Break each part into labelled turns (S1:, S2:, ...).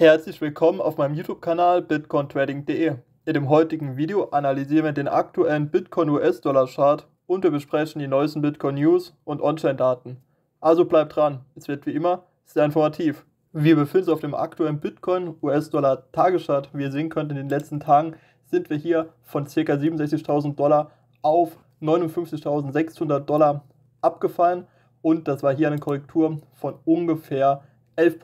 S1: Herzlich willkommen auf meinem YouTube-Kanal bitcointrading.de. In dem heutigen Video analysieren wir den aktuellen Bitcoin-US-Dollar-Chart und wir besprechen die neuesten Bitcoin-News und On-Chain-Daten. Also bleibt dran, es wird wie immer sehr informativ. Wir befinden uns auf dem aktuellen Bitcoin-US-Dollar-Tageschart. Wie ihr sehen könnt, in den letzten Tagen sind wir hier von ca. 67.000 Dollar auf 59.600 Dollar abgefallen und das war hier eine Korrektur von ungefähr 11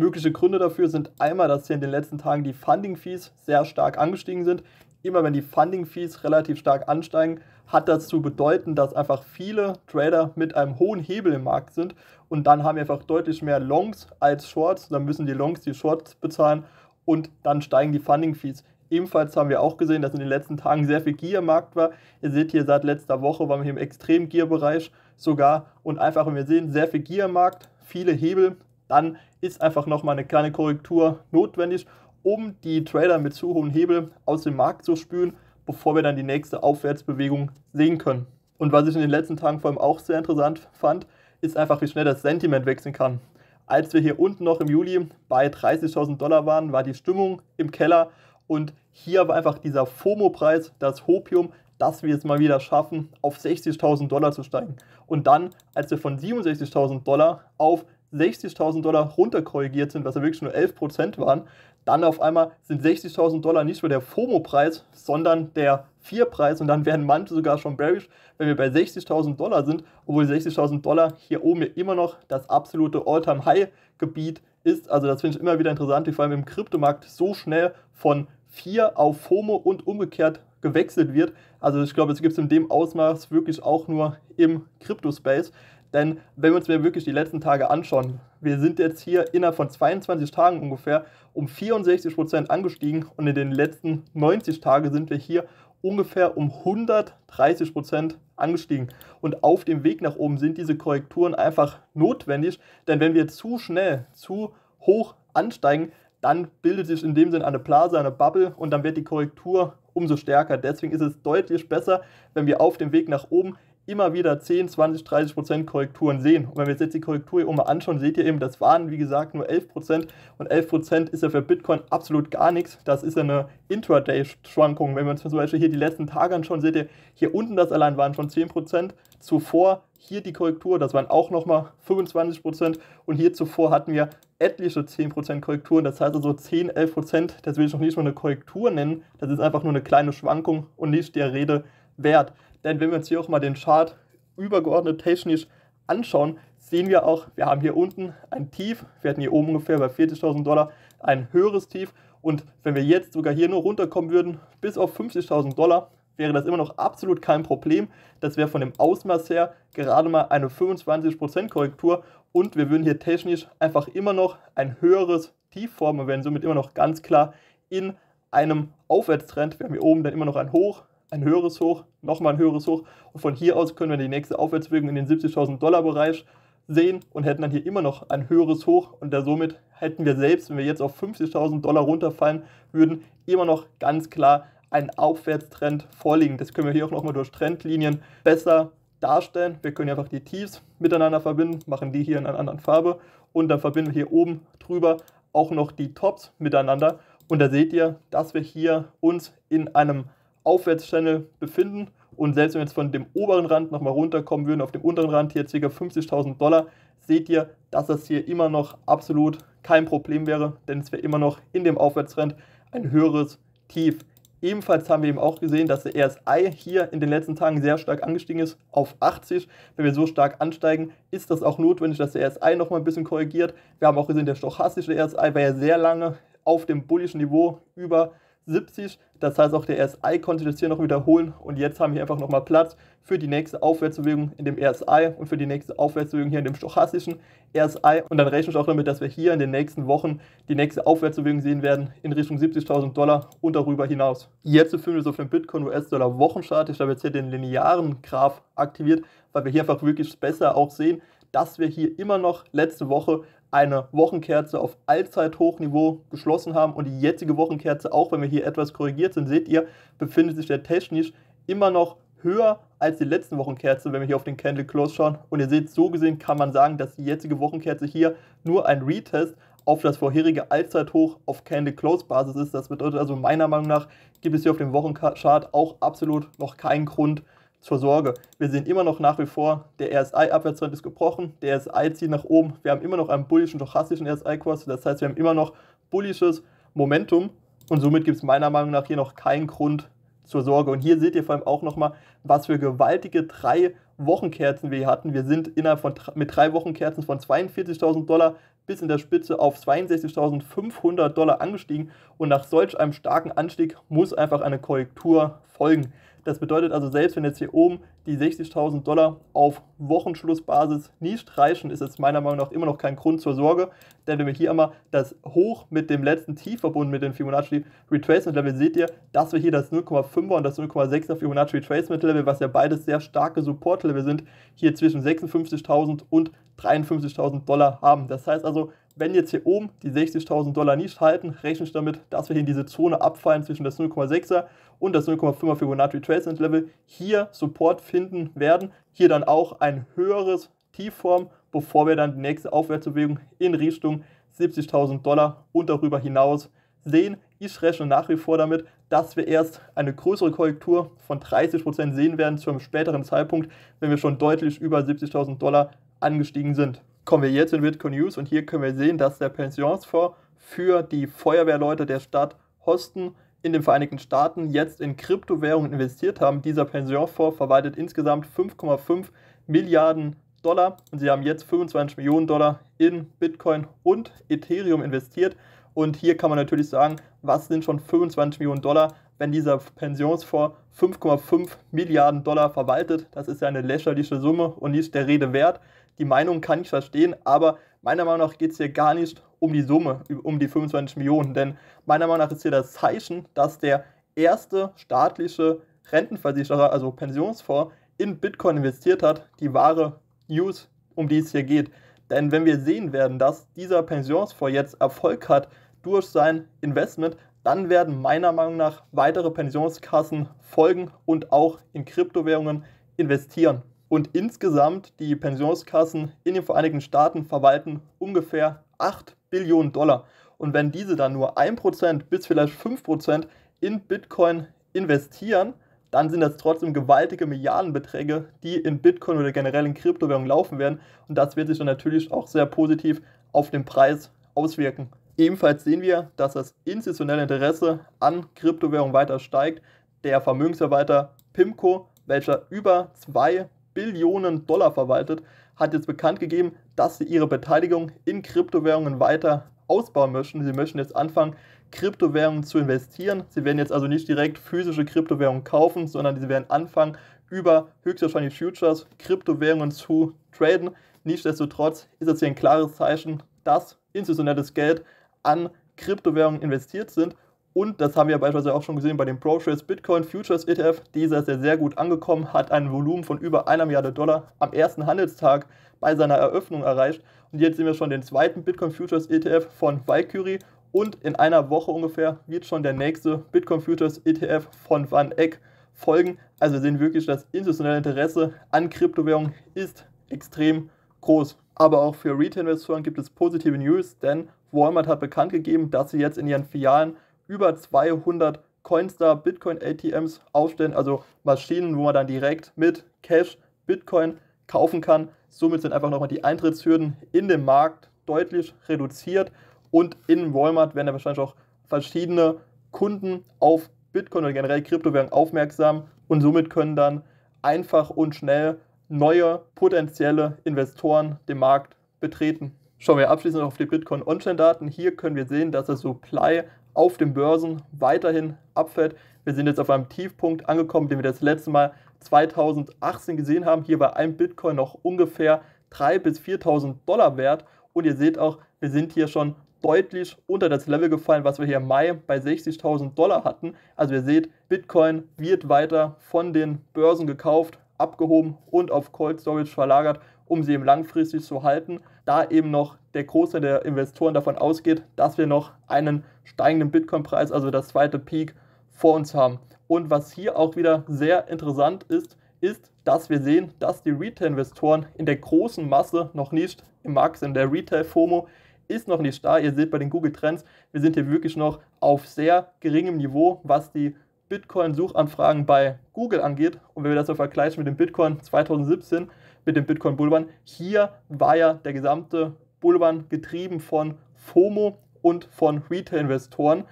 S1: Mögliche Gründe dafür sind einmal, dass hier in den letzten Tagen die Funding-Fees sehr stark angestiegen sind. Immer wenn die Funding-Fees relativ stark ansteigen, hat das zu bedeuten, dass einfach viele Trader mit einem hohen Hebel im Markt sind und dann haben wir einfach deutlich mehr Longs als Shorts. Dann müssen die Longs die Shorts bezahlen und dann steigen die Funding-Fees. Ebenfalls haben wir auch gesehen, dass in den letzten Tagen sehr viel Gier im Markt war. Ihr seht hier, seit letzter Woche waren wir hier im extrem Gier-Bereich sogar. Und einfach, wenn wir sehen, sehr viel Gier im Markt, viele Hebel, dann ist einfach nochmal eine kleine Korrektur notwendig, um die Trader mit zu hohen Hebel aus dem Markt zu spülen, bevor wir dann die nächste Aufwärtsbewegung sehen können. Und was ich in den letzten Tagen vor allem auch sehr interessant fand, ist einfach, wie schnell das Sentiment wechseln kann. Als wir hier unten noch im Juli bei 30.000 Dollar waren, war die Stimmung im Keller und hier war einfach dieser FOMO-Preis, das Hopium, dass wir es mal wieder schaffen, auf 60.000 Dollar zu steigen. Und dann, als wir von 67.000 Dollar auf 60.000 Dollar runterkorrigiert sind, was ja wirklich nur 11% waren, dann auf einmal sind 60.000 Dollar nicht nur der FOMO-Preis, sondern der Vier-Preis und dann werden manche sogar schon bearish, wenn wir bei 60.000 Dollar sind, obwohl 60.000 Dollar hier oben ja immer noch das absolute All-Time-High-Gebiet ist. Also das finde ich immer wieder interessant, wie vor allem im Kryptomarkt so schnell von 4 auf FOMO und umgekehrt gewechselt wird. Also ich glaube, es gibt es in dem Ausmaß wirklich auch nur im Kryptospace. Denn wenn wir uns mal wirklich die letzten Tage anschauen, wir sind jetzt hier innerhalb von 22 Tagen ungefähr um 64 Prozent angestiegen und in den letzten 90 Tagen sind wir hier ungefähr um 130 Prozent angestiegen. Und auf dem Weg nach oben sind diese Korrekturen einfach notwendig, denn wenn wir zu schnell, zu hoch ansteigen, dann bildet sich in dem Sinn eine Blase, eine Bubble und dann wird die Korrektur umso stärker. Deswegen ist es deutlich besser, wenn wir auf dem Weg nach oben immer wieder 10, 20, 30 Prozent Korrekturen sehen. Und wenn wir jetzt die Korrektur hier oben mal anschauen, seht ihr eben, das waren wie gesagt nur 11 Prozent und 11 Prozent ist ja für Bitcoin absolut gar nichts. Das ist ja eine Intraday-Schwankung. Wenn wir uns zum Beispiel hier die letzten Tage anschauen, seht ihr, hier unten das allein waren schon 10 Prozent. Zuvor hier die Korrektur, das waren auch nochmal 25 Prozent und hier zuvor hatten wir etliche 10% Korrekturen, das heißt also 10, 11%, das will ich noch nicht mal eine Korrektur nennen, das ist einfach nur eine kleine Schwankung und nicht der Rede wert. Denn wenn wir uns hier auch mal den Chart übergeordnet technisch anschauen, sehen wir auch, wir haben hier unten ein Tief, wir hatten hier oben ungefähr bei 40.000 Dollar ein höheres Tief und wenn wir jetzt sogar hier nur runterkommen würden bis auf 50.000 Dollar, wäre das immer noch absolut kein Problem. Das wäre von dem Ausmaß her gerade mal eine 25% Korrektur und wir würden hier technisch einfach immer noch ein höheres Tief formen. Wir wären somit immer noch ganz klar in einem Aufwärtstrend. Wir haben hier oben dann immer noch ein Hoch, ein höheres Hoch, nochmal ein höheres Hoch. Und von hier aus können wir die nächste Aufwärtsbewegung in den 70.000 Dollar Bereich sehen und hätten dann hier immer noch ein höheres Hoch. Und da somit hätten wir selbst, wenn wir jetzt auf 50.000 Dollar runterfallen würden, immer noch ganz klar einen Aufwärtstrend vorliegen. Das können wir hier auch nochmal durch Trendlinien besser darstellen. Wir können einfach die Tiefs miteinander verbinden, machen die hier in einer anderen Farbe und dann verbinden wir hier oben drüber auch noch die Tops miteinander. Und da seht ihr, dass wir hier uns in einem Aufwärtschannel befinden. Und selbst wenn wir jetzt von dem oberen Rand nochmal runterkommen würden, auf dem unteren Rand hier ca. 50.000 Dollar, seht ihr, dass das hier immer noch absolut kein Problem wäre, denn es wäre immer noch in dem Aufwärtstrend ein höheres Tief. Ebenfalls haben wir eben auch gesehen, dass der RSI hier in den letzten Tagen sehr stark angestiegen ist auf 80. Wenn wir so stark ansteigen, ist das auch notwendig, dass der RSI nochmal ein bisschen korrigiert. Wir haben auch gesehen, der stochastische RSI war ja sehr lange auf dem bullischen Niveau über 70. Das heißt, auch der RSI konnte das hier noch wiederholen. Und jetzt haben wir einfach nochmal Platz für die nächste Aufwärtsbewegung in dem RSI und für die nächste Aufwärtsbewegung hier in dem stochastischen RSI. Und dann rechne ich auch damit, dass wir hier in den nächsten Wochen die nächste Aufwärtsbewegung sehen werden in Richtung 70.000 Dollar und darüber hinaus. Jetzt befinden wir uns auf dem Bitcoin US-Dollar Wochenchart. Ich habe jetzt hier den linearen Graph aktiviert, weil wir hier einfach wirklich besser auch sehen, dass wir hier immer noch letzte Woche eine Wochenkerze auf Allzeithochniveau geschlossen haben und die jetzige Wochenkerze, auch wenn wir hier etwas korrigiert sind, seht ihr, befindet sich der technisch immer noch höher als die letzten Wochenkerze, wenn wir hier auf den Candle Close schauen. Und ihr seht, so gesehen kann man sagen, dass die jetzige Wochenkerze hier nur ein Retest auf das vorherige Allzeithoch auf Candle Close Basis ist. Das bedeutet also meiner Meinung nach gibt es hier auf dem Wochenchart auch absolut noch keinen Grund, zur Sorge. Wir sehen immer noch nach wie vor, der RSI-Abwärtstrend ist gebrochen, der RSI zieht nach oben. Wir haben immer noch einen bullischen stochastischen RSI-Kurs, das heißt, wir haben immer noch bullisches Momentum und somit gibt es meiner Meinung nach hier noch keinen Grund zur Sorge. Und hier seht ihr vor allem auch nochmal, was für gewaltige drei Wochenkerzen wir hier hatten. Wir sind innerhalb von mit drei Wochenkerzen von 42.000 Dollar bis in der Spitze auf 62.500 Dollar angestiegen. Und nach solch einem starken Anstieg muss einfach eine Korrektur folgen. Das bedeutet also, selbst wenn jetzt hier oben die 60.000 Dollar auf Wochenschlussbasis nicht reichen, ist es meiner Meinung nach immer noch kein Grund zur Sorge. Denn wenn wir hier einmal das Hoch mit dem letzten Tief verbunden mit dem Fibonacci Retracement Level, seht ihr, dass wir hier das 0,5er und das 0,6er Fibonacci Retracement Level, was ja beides sehr starke Support Level sind, hier zwischen 56.000 und 53.000 Dollar haben. Das heißt also, wenn jetzt hier oben die 60.000 Dollar nicht halten, rechne ich damit, dass wir hier in diese Zone abfallen zwischen das 0,6er und das 0,5er Fibonacci Retracement Level. Hier Support finden werden, hier dann auch ein höheres Tiefform, bevor wir dann die nächste Aufwärtsbewegung in Richtung 70.000 Dollar und darüber hinaus sehen. Ich rechne nach wie vor damit, dass wir erst eine größere Korrektur von 30% sehen werden zu einem späteren Zeitpunkt, wenn wir schon deutlich über 70.000 Dollar angestiegen sind kommen wir jetzt in Witco News und hier können wir sehen, dass der Pensionsfonds für die Feuerwehrleute der Stadt Hosten in den Vereinigten Staaten jetzt in Kryptowährungen investiert haben. Dieser Pensionsfonds verwaltet insgesamt 5,5 Milliarden Dollar und sie haben jetzt 25 Millionen Dollar in Bitcoin und Ethereum investiert. Und hier kann man natürlich sagen, was sind schon 25 Millionen Dollar, wenn dieser Pensionsfonds 5,5 Milliarden Dollar verwaltet? Das ist ja eine lächerliche Summe und nicht der Rede wert. Die Meinung kann ich verstehen, aber meiner Meinung nach geht es hier gar nicht um die Summe, um die 25 Millionen. Denn meiner Meinung nach ist hier das Zeichen, dass der erste staatliche Rentenversicherer, also Pensionsfonds, in Bitcoin investiert hat, die wahre News, um die es hier geht. Denn wenn wir sehen werden, dass dieser Pensionsfonds jetzt Erfolg hat durch sein Investment, dann werden meiner Meinung nach weitere Pensionskassen folgen und auch in Kryptowährungen investieren. Und insgesamt die Pensionskassen in den Vereinigten Staaten verwalten ungefähr 8 Billionen Dollar. Und wenn diese dann nur 1% bis vielleicht 5% in Bitcoin investieren, dann sind das trotzdem gewaltige Milliardenbeträge, die in Bitcoin oder generell in Kryptowährungen laufen werden. Und das wird sich dann natürlich auch sehr positiv auf den Preis auswirken. Ebenfalls sehen wir, dass das institutionelle Interesse an Kryptowährungen weiter steigt. Der Vermögensverwalter PIMCO, welcher über 2 Billionen Dollar verwaltet, hat jetzt bekannt gegeben, dass sie ihre Beteiligung in Kryptowährungen weiter ausbauen möchten. Sie möchten jetzt anfangen, Kryptowährungen zu investieren. Sie werden jetzt also nicht direkt physische Kryptowährungen kaufen, sondern sie werden anfangen, über höchstwahrscheinlich Futures Kryptowährungen zu traden. Nichtsdestotrotz ist das hier ein klares Zeichen, dass institutionelles Geld an Kryptowährungen investiert sind und das haben wir beispielsweise auch schon gesehen bei dem ProShares Bitcoin Futures ETF. Dieser ist ja sehr gut angekommen, hat ein Volumen von über einer Milliarde Dollar am ersten Handelstag bei seiner Eröffnung erreicht. Und jetzt sehen wir schon den zweiten Bitcoin Futures ETF von Valkyrie. Und in einer Woche ungefähr wird schon der nächste Bitcoin Futures ETF von Van Eck folgen. Also wir sehen wirklich, das institutionelle Interesse an Kryptowährungen ist extrem groß. Aber auch für Retail-Investoren gibt es positive News, denn Walmart hat bekannt gegeben, dass sie jetzt in ihren Filialen über 200 Coinstar Bitcoin ATMs aufstellen, also Maschinen, wo man dann direkt mit Cash Bitcoin kaufen kann. Somit sind einfach nochmal die Eintrittshürden in dem Markt deutlich reduziert und in Walmart werden ja wahrscheinlich auch verschiedene Kunden auf Bitcoin oder generell Kryptowährungen aufmerksam und somit können dann einfach und schnell neue potenzielle Investoren den Markt betreten. Schauen wir abschließend auf die Bitcoin On-Chain-Daten. Hier können wir sehen, dass das Supply auf den Börsen weiterhin abfällt. Wir sind jetzt auf einem Tiefpunkt angekommen, den wir das letzte Mal 2018 gesehen haben. Hier war ein Bitcoin noch ungefähr 3.000 bis 4.000 Dollar wert. Und ihr seht auch, wir sind hier schon deutlich unter das Level gefallen, was wir hier im Mai bei 60.000 Dollar hatten. Also ihr seht, Bitcoin wird weiter von den Börsen gekauft, abgehoben und auf Cold Storage verlagert um sie eben langfristig zu halten, da eben noch der Großteil der Investoren davon ausgeht, dass wir noch einen steigenden Bitcoin-Preis, also das zweite Peak, vor uns haben. Und was hier auch wieder sehr interessant ist, ist, dass wir sehen, dass die Retail-Investoren in der großen Masse noch nicht im Markt sind. Der Retail-FOMO ist noch nicht da. Ihr seht bei den Google Trends, wir sind hier wirklich noch auf sehr geringem Niveau, was die Bitcoin-Suchanfragen bei Google angeht. Und wenn wir das so vergleichen mit dem Bitcoin 2017, mit dem Bitcoin Bullrun. Hier war ja der gesamte Bullrun getrieben von FOMO und von Retail-Investoren.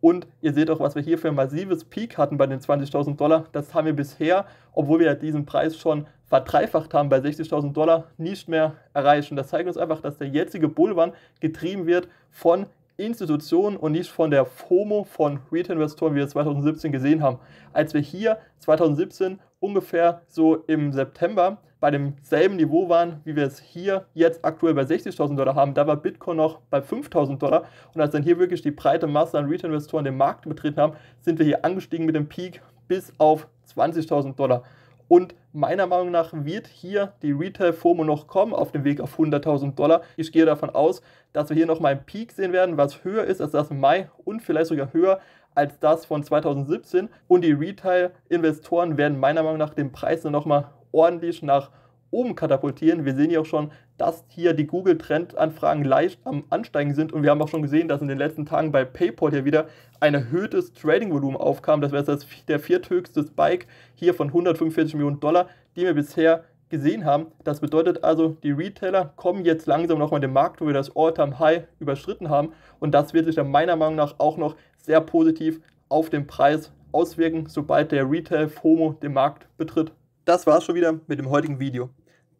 S1: Und ihr seht auch, was wir hier für ein massives Peak hatten bei den 20.000 Dollar. Das haben wir bisher, obwohl wir diesen Preis schon verdreifacht haben, bei 60.000 Dollar nicht mehr erreicht. Und das zeigt uns einfach, dass der jetzige Bullrun getrieben wird von Institutionen und nicht von der FOMO von Retail-Investoren, wie wir 2017 gesehen haben. Als wir hier 2017 ungefähr so im September bei demselben Niveau waren, wie wir es hier jetzt aktuell bei 60.000 Dollar haben. Da war Bitcoin noch bei 5.000 Dollar. Und als dann hier wirklich die breite Masse an Retail-Investoren den Markt betreten haben, sind wir hier angestiegen mit dem Peak bis auf 20.000 Dollar. Und meiner Meinung nach wird hier die Retail-FOMO noch kommen auf dem Weg auf 100.000 Dollar. Ich gehe davon aus, dass wir hier nochmal einen Peak sehen werden, was höher ist als das im Mai und vielleicht sogar höher als das von 2017. Und die Retail-Investoren werden meiner Meinung nach den Preis dann nochmal ordentlich nach oben katapultieren. Wir sehen ja auch schon, dass hier die Google trend anfragen leicht am Ansteigen sind und wir haben auch schon gesehen, dass in den letzten Tagen bei PayPal hier wieder ein erhöhtes Trading-Volumen aufkam. Das wäre der vierthöchste Spike hier von 145 Millionen Dollar, die wir bisher gesehen haben. Das bedeutet also, die Retailer kommen jetzt langsam nochmal den Markt, wo wir das All-Time-High überschritten haben und das wird sich dann meiner Meinung nach auch noch sehr positiv auf den Preis auswirken, sobald der Retail-FOMO den Markt betritt. Das war's schon wieder mit dem heutigen Video.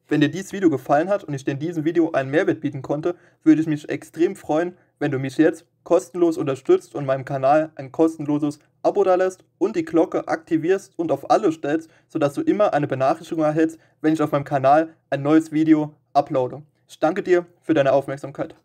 S1: Wenn dir dieses Video gefallen hat und ich dir in diesem Video einen Mehrwert bieten konnte, würde ich mich extrem freuen, wenn du mich jetzt kostenlos unterstützt und meinem Kanal ein kostenloses Abo dalässt und die Glocke aktivierst und auf alle stellst, sodass du immer eine Benachrichtigung erhältst, wenn ich auf meinem Kanal ein neues Video uploade. Ich danke dir für deine Aufmerksamkeit.